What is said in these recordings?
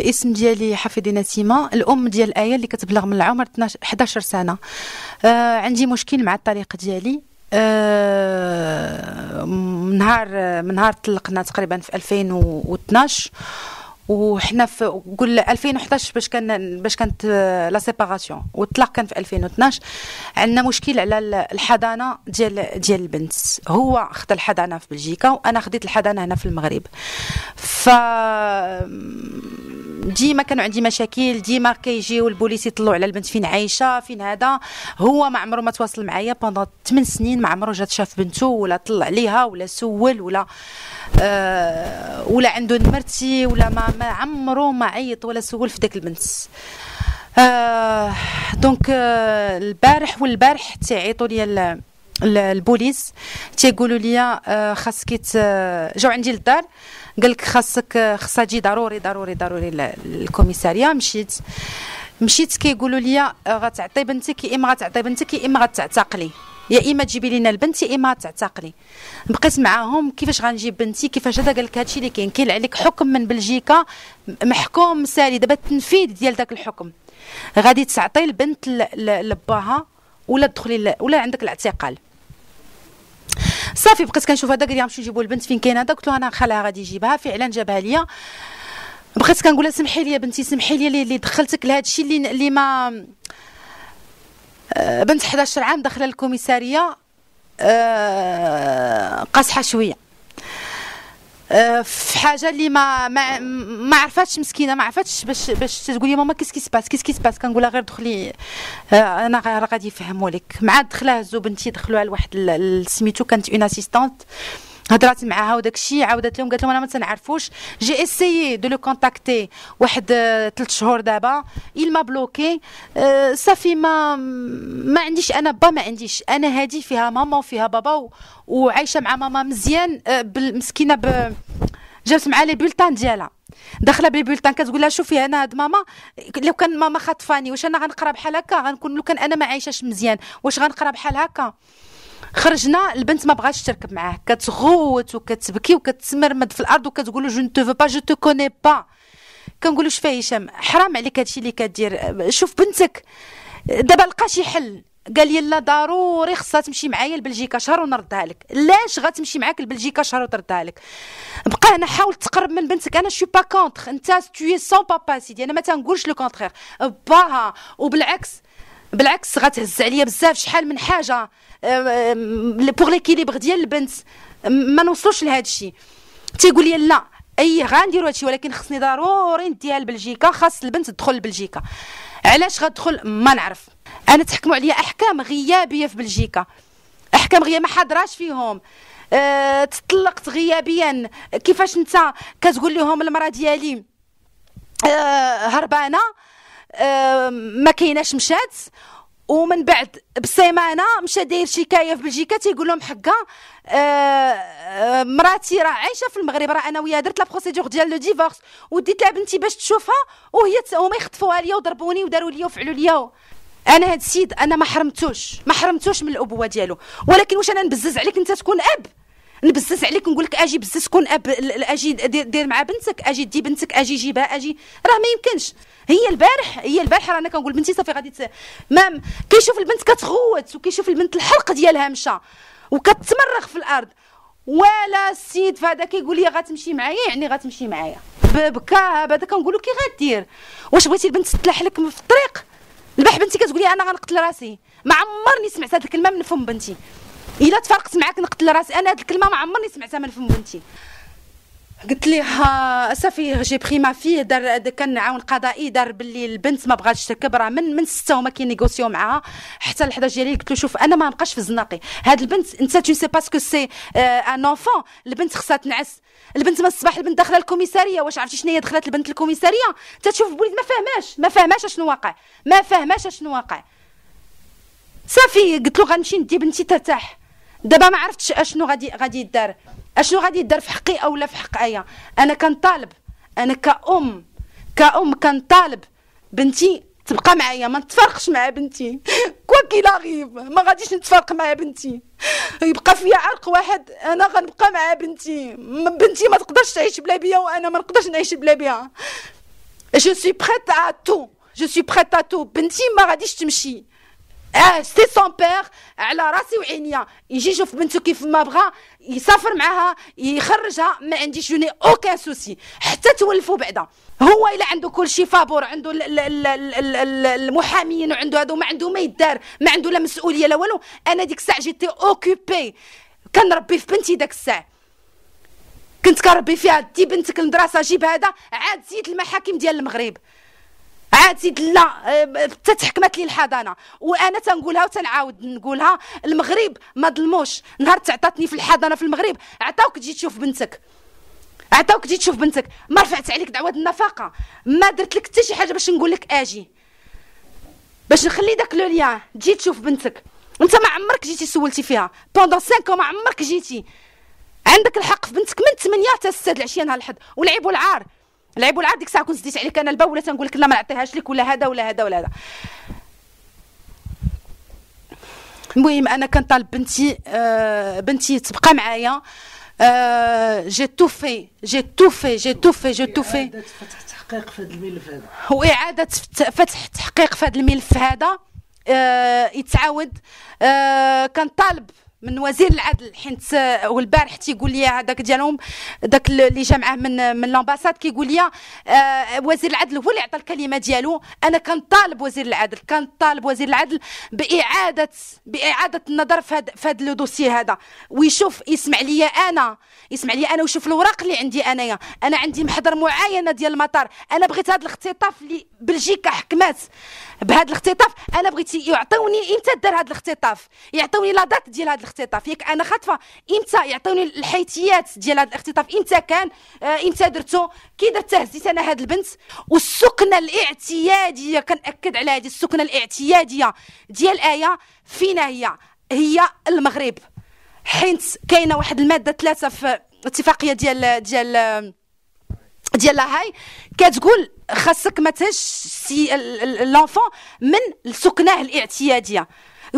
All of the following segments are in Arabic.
الاسم ديالي حفيدي نسيمه الام ديال ايه اللي كتبلغ من العمر 11 سنه آه عندي مشكل مع الطريقه ديالي آه من نهار من نهار طلقنا تقريبا في 2012 وحنا في قول 2011 باش كان باش كانت آه، لا سيباراسيون والطلاق كان في 2012 عندنا مشكل على الحضانه ديال ديال البنت هو خد الحضانه في بلجيكا وانا خديت الحضانه هنا في المغرب ف ديما كانوا عندي مشاكل ديما كيجيو البوليس يطلعوا على البنت فين عايشه فين هذا هو ما عمره ما تواصل معايا بوندون 8 سنين ما عمره جات شاف بنته ولا طلع عليها ولا سول ولا آه ولا عنده نمرتي ولا ما, ما عمره ما عيط ولا سول في ديك البنت آه دونك آه البارح والبارح تيعيطوا لي البوليس تيقولوا لي آه خاصك آه، جاو عندي للدار قال لك خاصك خاصها تجي ضروري ضروري ضروري للكوميساريه مشيت مشيت كيقولوا لي آه، غتعطي بنتك يا اما غتعطي بنتك يا اما غتعتقلي يا اما تجيبي لينا البنت يا اما تعتقلي بقيت معاهم كيفاش غنجيب بنتي كيفاش هذا قال لك هادشي اللي كاين كاين عليك حكم من بلجيكا محكوم سالي دابا التنفيذ ديال داك الحكم غادي تعطي البنت لباها ولا تدخلي ولا عندك الاعتقال صافي بقيت كنشوف قال لي غنمشيو نجيبو البنت فين كاين هذا قلت له انا خالها غادي يجيبها فعلا جابها ليا بقيت كنقول سمحي لي بنتي سمحي لي اللي دخلتك لهذا الشيء اللي اللي ما آه، بنت 11 عام داخله الكوميساريه آه، قاصحه شويه آه، في حاجه اللي ما ما, ما عرفاتش مسكينه ما عرفاتش باش باش تقول لي ماما كيس كيس باس كيس كيس باس كنقولها غير دخلي آه، انا راه غادي يفهموا لك مع دخلها زو بنتي دخلوها لواحد سميتو كانت اون اسيستونت هضرات معاها وداك الشيء عاودت لهم قالت لهم انا ما تنعرفوش جي اسيي دو لو كونتاكتي واحد ثلاث آه، شهور دابا إل ما بلوكي صافي ما ما عنديش انا با ما عنديش انا هادي فيها ماما وفيها بابا وعايشه مع ماما مزيان آه، مسكينه ب... جابت معها لي بولتان ديالها داخله بلي بولتان كتقول لها شوفي انا هاد ماما لو كان ماما خطفاني واش انا غنقرا بحال هكا غنكون لو كان انا ما عايشاش مزيان واش غنقرا بحال هكا خرجنا البنت ما بغاتش تركب معاه كتغوت وكتبكي وكتسمرمد في الارض وكتقول له جو نتو با جو تو كوني با له شفا هشام حرام عليك هادشي اللي كدير شوف بنتك دابا لقى شي حل قال لي لا ضروري خصها تمشي معايا لبلجيكا شهر ونردها لك لاش غتمشي معاك لبلجيكا شهر وتردها لك بقى هنا حاول تقرب من بنتك انا شو با كونتر انت توي سون بابا سيدي انا ما تنقولش لو كونترير باها وبالعكس بالعكس غتهز عليا بزاف شحال من حاجه بوغ آه، ليكيليبر آه، ديال البنت ما نوصلوش لهذا الشيء تيقول لي لا اي غنديروا هادشي ولكن خصني ضروري نديها لبلجيكا خاص البنت تدخل لبلجيكا علاش غتدخل ما نعرف انا تحكموا عليا احكام غيابيه في بلجيكا احكام غيابيه ما حضراش فيهم أه تطلقت غيابيا كيفاش انت كتقول لهم المراه ديالي أه هربانه آه، ما كايناش مشات ومن بعد بسيمانه مشى داير شكايه في بلجيكا تيقول لهم حقا آه، آه، مراتي راه عايشه في المغرب راه انا وياها درت لا بروسيدور ديال لو ديفورس وديت لها بنتي باش تشوفها وهي هما يخطفوها ليا وضربوني وداروا ليا وفعلوا ليا انا هاد السيد انا ما حرمتوش ما حرمتوش من الابوه ديالو ولكن واش انا نبزز عليك انت تكون اب نبزز عليك نقول لك اجي بزز كون اب اجي دير, مع بنتك اجي دي بنتك اجي جيبها اجي راه ما يمكنش هي البارح هي البارح رانا كنقول بنتي صافي غادي مام كيشوف البنت كتغوت وكيشوف البنت الحلق ديالها مشى وكتمرغ في الارض ولا السيد فهذا كيقول لي غتمشي معايا يعني غتمشي معايا بكا هذا كنقول له كي غدير واش بغيتي البنت تلاح لك في الطريق البارح بنتي كتقول لي انا غنقتل راسي ما عمرني سمعت هذه الكلمه من فم بنتي الا تفرقت معاك نقتل راسي انا هاد الكلمه ما عمرني سمعتها من فم بنتي قلت ليها صافي جي بخي ما فيه دار كان عاون قضائي دار باللي البنت ما بغاتش تركب راه من من سته هما نيغوسيو معاها حتى الحدا ديالي قلت له شوف انا ما نبقاش في الزناقي هاد البنت انت تو سي باسكو سي ان اونفون البنت خصها تنعس البنت من الصباح البنت داخله الكوميساريه واش عرفتي شنو هي دخلت البنت الكوميساريه انت تشوف بوليد ما فاهماش ما فاهماش اشنو واقع ما فاهماش اشنو واقع صافي قلت له غنمشي ندي بنتي ترتاح دابا ما عرفتش اشنو غادي غادي يدار اشنو غادي يدار في حقي او لا في حق ايا انا كنطالب انا كأم كأم كنطالب بنتي تبقى معايا ما نتفرقش مع بنتي كوا كي غيب ما غاديش نتفرق مع بنتي يبقى فيا عرق واحد انا غنبقى مع بنتي بنتي ما تقدرش تعيش بلا بيا وانا ما نقدرش نعيش بلا بيا جو سوي بريت ا تو جو سوي بريت ا تو بنتي ما غاديش تمشي اه سي سون بير على راسي وعينيا يجي يشوف بنته كيف ما بغا يسافر معاها يخرجها ما عنديش جوني اوكان سوسي حتى تولفوا بعدا هو الا عنده كل شيء فابور عنده المحامين وعنده هادو ما عنده ما يدار ما عنده لا مسؤوليه لا والو انا ديك الساعه جيتي اوكوبي كنربي في بنتي داك الساعه كنت كنربي فيها دي بنتك المدرسه جيب هذا عاد زيد المحاكم ديال المغرب عاتت لا آه، تتحكمت لي الحضانه وانا تنقولها وتنعاود نقولها المغرب ما ظلموش نهار تعطاتني في الحضانه في المغرب عطاوك تجي تشوف بنتك عطاوك تجي تشوف بنتك ما رفعت عليك دعوه النفقه ما درت لك حتى شي حاجه باش نقول لك اجي باش نخلي داك لو ليان تجي تشوف بنتك انت ما عمرك جيتي سولتي فيها بوندون 5 ما عمرك جيتي عندك الحق في بنتك من 8 حتى 6 العشيه نهار الحد ولعبوا العار لعيب والعار ديك الساعه كنت زديت عليك انا الباب ولا تنقول لك لا ما نعطيهاش لك ولا هذا ولا هذا ولا هذا المهم انا كنطالب بنتي آه بنتي تبقى معايا جي تو في جي تو في جي تو في جي تو في تحقيق في هذا الملف هذا واعاده فتح تحقيق في هذا الملف هذا آه يتعاود آه كنطالب من وزير العدل حيت آه، والبارح تيقول لي هذاك ديالهم داك اللي جا معاه من من لامباساد كيقول لي آه، وزير العدل هو اللي عطى الكلمه ديالو انا كنطالب وزير العدل كنطالب وزير العدل باعاده باعاده النظر في هذا في هذا لو دوسي هذا ويشوف يسمع لي انا يسمع لي انا ويشوف الاوراق اللي عندي انايا انا عندي محضر معاينه ديال المطار انا بغيت هذا الاختطاف اللي بلجيكا حكمات بهذا الاختطاف انا بغيت يعطوني امتى دار هذا الاختطاف يعطوني لا دات ديال هذا الاختطاف ياك انا خاطفه امتى يعطوني الحيتيات ديال هذا الاختطاف امتى كان آه، امتى درتو كي درت تهزيت انا هاد البنت والسكنه الاعتياديه كناكد على هذه السكنه الاعتياديه ديال ايه فينا هي هي المغرب حيت كاينه واحد الماده ثلاثه في اتفاقيه ديال ديال ديال لاهاي كتقول خاصك ما تهش سي لونفون من السكنه الاعتياديه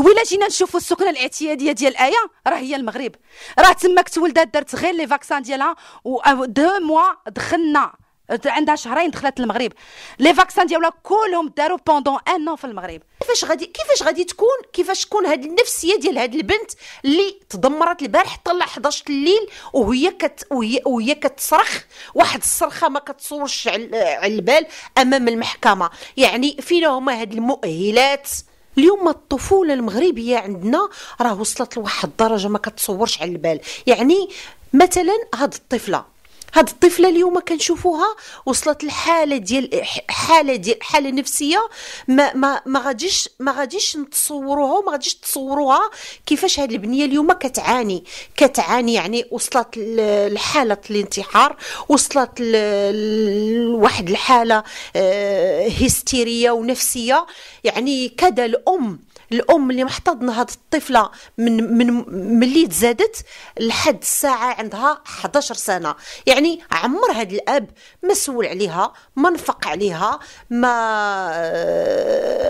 ولا جينا نشوفوا السكنه الاعتياديه ديال ايه راه هي المغرب راه تماك تولدات دارت غير لي فاكسان ديالها و آه، دو موا دخلنا عندها شهرين دخلت المغرب لي فاكسان ديالها كلهم داروا بوندون ان في المغرب كيفاش غادي كيفاش غادي تكون كيفاش تكون هاد النفسيه ديال هاد البنت اللي تدمرت البارح طلع 11 الليل وهي كت وهي, وهي كتصرخ واحد الصرخه ما كتصورش على البال امام المحكمه يعني فينا هما هاد المؤهلات اليوم الطفوله المغربيه عندنا راه وصلت لواحد الدرجه ما كتصورش على البال يعني مثلا هاد الطفله هاد الطفله اليوم كنشوفوها وصلت لحاله ديال حاله ديال حاله نفسيه ما ما ما غاديش ما غاديش نتصوروها وما غاديش تصوروها كيفاش هاد البنيه اليوم كتعاني كتعاني يعني وصلت لحاله الانتحار وصلت لواحد الحاله آه، هستيريه ونفسيه يعني كذا الام الام اللي محتضنه هذه الطفله من من ملي تزادت لحد الساعه عندها 11 سنه يعني عمر هذا الاب ما سول عليها ما نفق عليها ما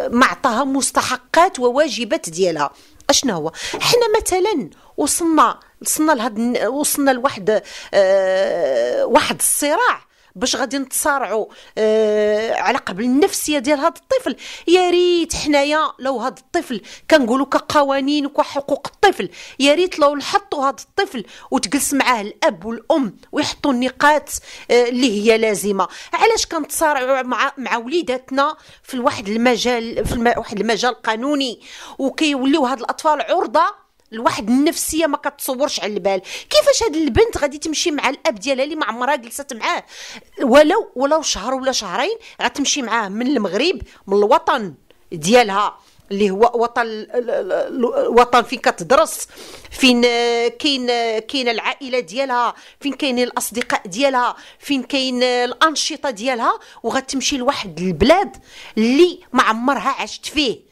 ما عطاها مستحقات وواجبات ديالها اشنا هو حنا مثلا وصلنا وصلنا لهاد وصلنا لواحد أه واحد الصراع باش غادي نتصارعوا آه على قبل النفسيه ديال هذا الطفل يا ريت حنايا لو هذا الطفل كنقولوا كقوانين وكحقوق الطفل يا ريت لو نحطوا هذا الطفل وتجلس معاه الاب والام ويحطوا النقاط آه اللي هي لازمه علاش كنتصارعوا مع مع وليداتنا في واحد المجال في الم... واحد المجال قانوني وكيوليو هاد الاطفال عرضه لواحد النفسيه ما كتصورش على البال كيفاش هاد البنت غادي تمشي مع الاب ديالها اللي ما عمرها جلست معاه ولو ولو شهر ولا شهرين غتمشي معاه من المغرب من الوطن ديالها اللي هو وطن الوطن فين كتدرس فين كاين كاين العائله ديالها فين كاين الاصدقاء ديالها فين كاين الانشطه ديالها وغتمشي لواحد البلاد اللي ما عمرها عاشت فيه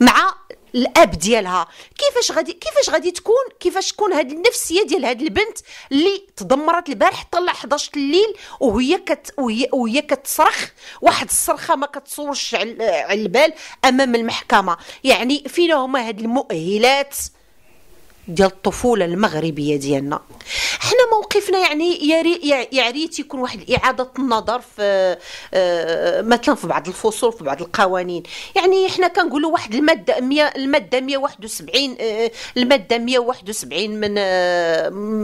مع الاب ديالها كيفاش غادي كيفاش غادي تكون كيفاش تكون هاد النفسيه ديال هاد البنت اللي تدمرت البارح طلع 11 الليل وهي كت وهي, وهي كتصرخ واحد الصرخه ما كتصورش على البال امام المحكمه يعني فين هما هاد المؤهلات ديال الطفوله المغربيه ديالنا حنا موقفنا يعني يا ريت يكون واحد اعاده النظر في آه، آه، مثلا في بعض الفصول في بعض القوانين يعني حنا كنقولوا واحد الماده 100 الماده 171 آه، الماده 171 من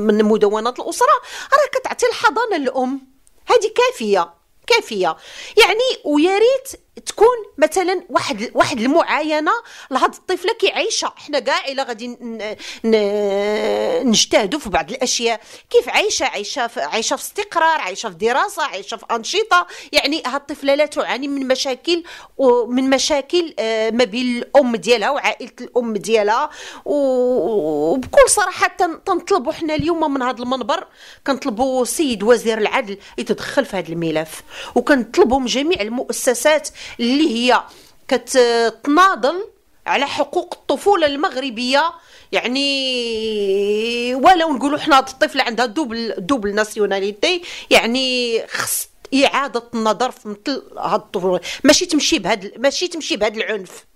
من مدونات الاسره راه كتعطي الحضانه للام هذه كافيه كافيه يعني ويا ريت تكون مثلا واحد واحد المعاينه لهاد الطفله كيعيشه حنا كاع الا غادي نجتهدوا في بعض الاشياء كيف عايشه عايشه في عايشه في استقرار عايشه في دراسه عايشه في انشطه يعني هاد الطفله لا تعاني من مشاكل ومن مشاكل آه، ما بين الام ديالها وعائله الام ديالها وبكل صراحه تنطلبوا حنا اليوم من هذا المنبر كنطلبوا السيد وزير العدل يتدخل في هذا الملف وكنطلبوا من جميع المؤسسات اللي هي كتناضل على حقوق الطفوله المغربيه يعني ولو نقولوا حنا الطفله عندها دوبل دوبل ناسيوناليتي يعني خص اعاده النظر في مثل هاد الطفوله ماشي تمشي بهذا ماشي تمشي بهذا العنف